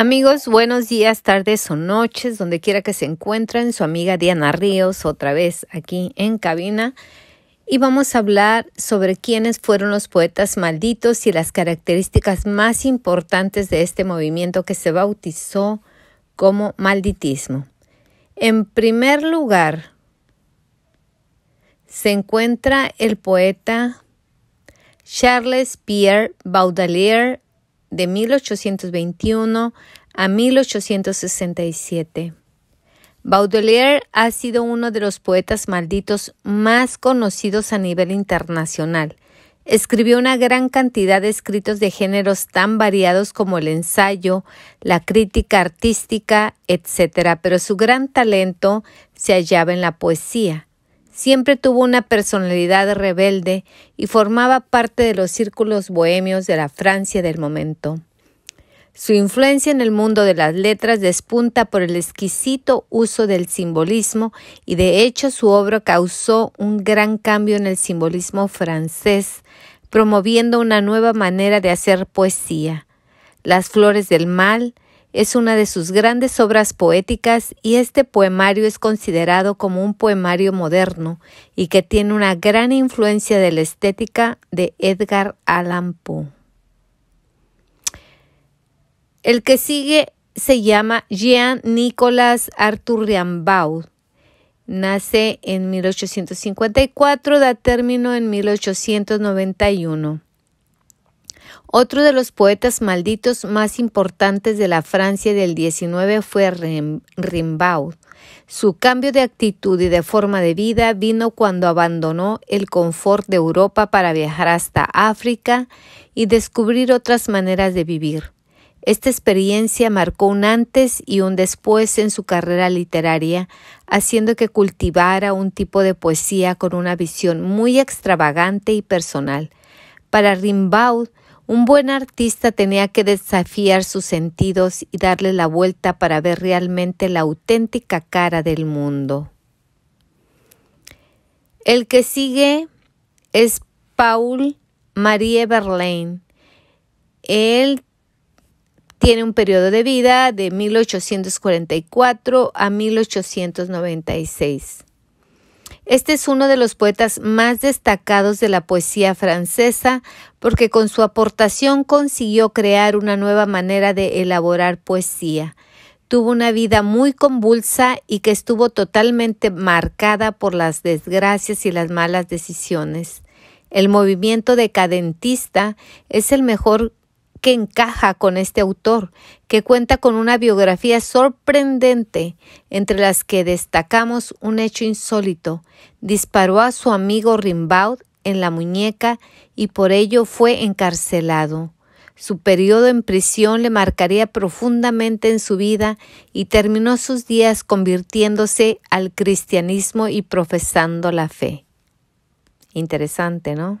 Amigos, buenos días, tardes o noches, donde quiera que se encuentren, su amiga Diana Ríos otra vez aquí en cabina y vamos a hablar sobre quiénes fueron los poetas malditos y las características más importantes de este movimiento que se bautizó como malditismo. En primer lugar, se encuentra el poeta Charles Pierre Baudelaire de 1821 a 1867. Baudelaire ha sido uno de los poetas malditos más conocidos a nivel internacional. Escribió una gran cantidad de escritos de géneros tan variados como el ensayo, la crítica artística, etc., pero su gran talento se hallaba en la poesía. Siempre tuvo una personalidad rebelde y formaba parte de los círculos bohemios de la Francia del momento. Su influencia en el mundo de las letras despunta por el exquisito uso del simbolismo y de hecho su obra causó un gran cambio en el simbolismo francés, promoviendo una nueva manera de hacer poesía. Las flores del mal, es una de sus grandes obras poéticas y este poemario es considerado como un poemario moderno y que tiene una gran influencia de la estética de Edgar Allan Poe. El que sigue se llama Jean Nicolas Arthur Rimbaud. Nace en 1854, da término en 1891. Otro de los poetas malditos más importantes de la Francia del XIX fue Rimbaud. Su cambio de actitud y de forma de vida vino cuando abandonó el confort de Europa para viajar hasta África y descubrir otras maneras de vivir. Esta experiencia marcó un antes y un después en su carrera literaria, haciendo que cultivara un tipo de poesía con una visión muy extravagante y personal. Para Rimbaud, un buen artista tenía que desafiar sus sentidos y darle la vuelta para ver realmente la auténtica cara del mundo. El que sigue es Paul Marie Verlaine. Él tiene un periodo de vida de 1844 a 1896. Este es uno de los poetas más destacados de la poesía francesa porque con su aportación consiguió crear una nueva manera de elaborar poesía. Tuvo una vida muy convulsa y que estuvo totalmente marcada por las desgracias y las malas decisiones. El movimiento decadentista es el mejor que encaja con este autor, que cuenta con una biografía sorprendente, entre las que destacamos un hecho insólito. Disparó a su amigo Rimbaud en la muñeca y por ello fue encarcelado. Su periodo en prisión le marcaría profundamente en su vida y terminó sus días convirtiéndose al cristianismo y profesando la fe. Interesante, ¿no?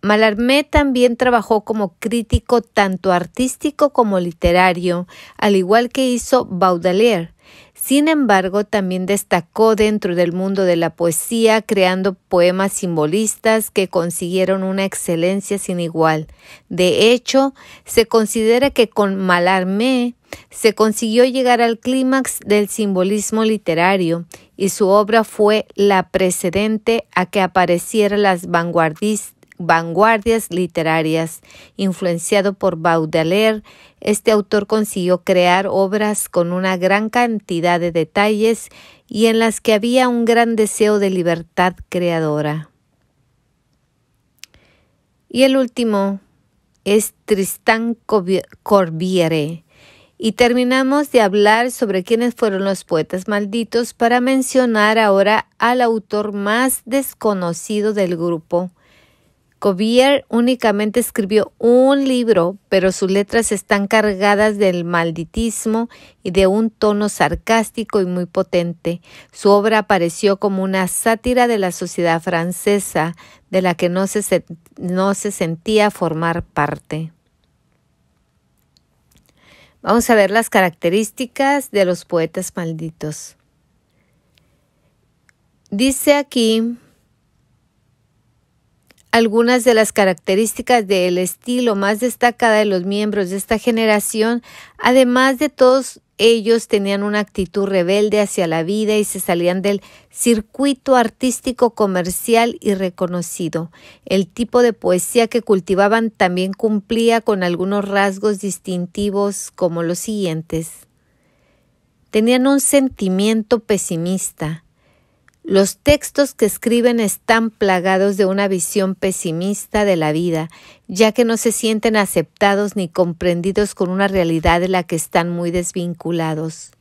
Malarmé también trabajó como crítico tanto artístico como literario, al igual que hizo Baudelaire. Sin embargo, también destacó dentro del mundo de la poesía, creando poemas simbolistas que consiguieron una excelencia sin igual. De hecho, se considera que con Malarmé se consiguió llegar al clímax del simbolismo literario y su obra fue la precedente a que aparecieran las vanguardistas vanguardias literarias. Influenciado por Baudelaire, este autor consiguió crear obras con una gran cantidad de detalles y en las que había un gran deseo de libertad creadora. Y el último es Tristán Corbiere. Y terminamos de hablar sobre quiénes fueron los poetas malditos para mencionar ahora al autor más desconocido del grupo, Covier únicamente escribió un libro, pero sus letras están cargadas del malditismo y de un tono sarcástico y muy potente. Su obra apareció como una sátira de la sociedad francesa, de la que no se, no se sentía formar parte. Vamos a ver las características de los poetas malditos. Dice aquí algunas de las características del estilo más destacada de los miembros de esta generación, además de todos ellos tenían una actitud rebelde hacia la vida y se salían del circuito artístico comercial y reconocido. El tipo de poesía que cultivaban también cumplía con algunos rasgos distintivos como los siguientes. Tenían un sentimiento pesimista, los textos que escriben están plagados de una visión pesimista de la vida, ya que no se sienten aceptados ni comprendidos con una realidad de la que están muy desvinculados.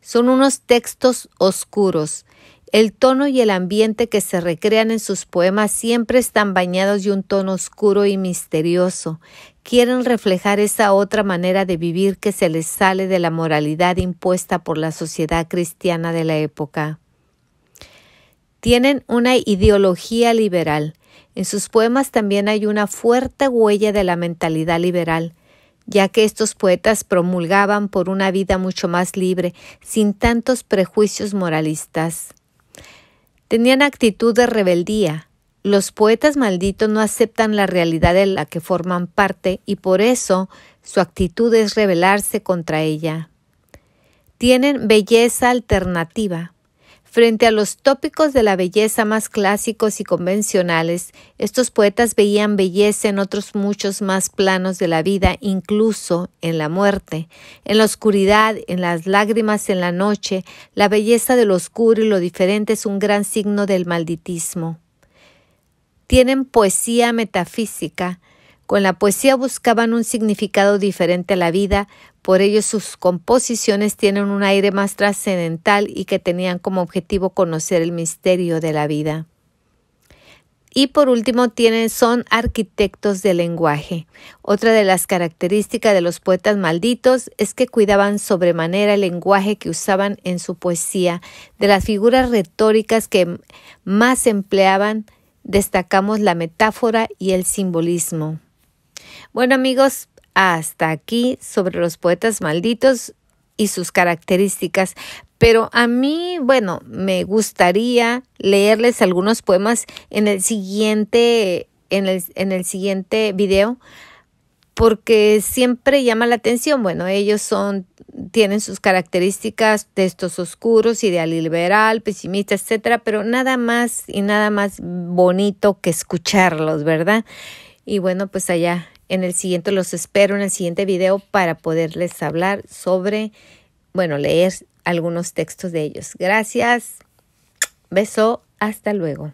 Son unos textos oscuros. El tono y el ambiente que se recrean en sus poemas siempre están bañados de un tono oscuro y misterioso. Quieren reflejar esa otra manera de vivir que se les sale de la moralidad impuesta por la sociedad cristiana de la época. Tienen una ideología liberal. En sus poemas también hay una fuerte huella de la mentalidad liberal, ya que estos poetas promulgaban por una vida mucho más libre, sin tantos prejuicios moralistas. Tenían actitud de rebeldía. Los poetas malditos no aceptan la realidad de la que forman parte y por eso su actitud es rebelarse contra ella. Tienen belleza alternativa. Frente a los tópicos de la belleza más clásicos y convencionales, estos poetas veían belleza en otros muchos más planos de la vida, incluso en la muerte, en la oscuridad, en las lágrimas, en la noche. La belleza de lo oscuro y lo diferente es un gran signo del malditismo. Tienen poesía metafísica, con la poesía buscaban un significado diferente a la vida, por ello sus composiciones tienen un aire más trascendental y que tenían como objetivo conocer el misterio de la vida. Y por último, tienen, son arquitectos del lenguaje. Otra de las características de los poetas malditos es que cuidaban sobremanera el lenguaje que usaban en su poesía. De las figuras retóricas que más empleaban, destacamos la metáfora y el simbolismo. Bueno amigos, hasta aquí sobre los poetas malditos y sus características. Pero a mí, bueno, me gustaría leerles algunos poemas en el siguiente, en el, en el siguiente video, porque siempre llama la atención. Bueno, ellos son, tienen sus características, textos oscuros, ideal liberal, pesimista, etcétera, pero nada más y nada más bonito que escucharlos, ¿verdad? Y bueno, pues allá en el siguiente los espero en el siguiente video para poderles hablar sobre, bueno, leer algunos textos de ellos. Gracias. Beso. Hasta luego.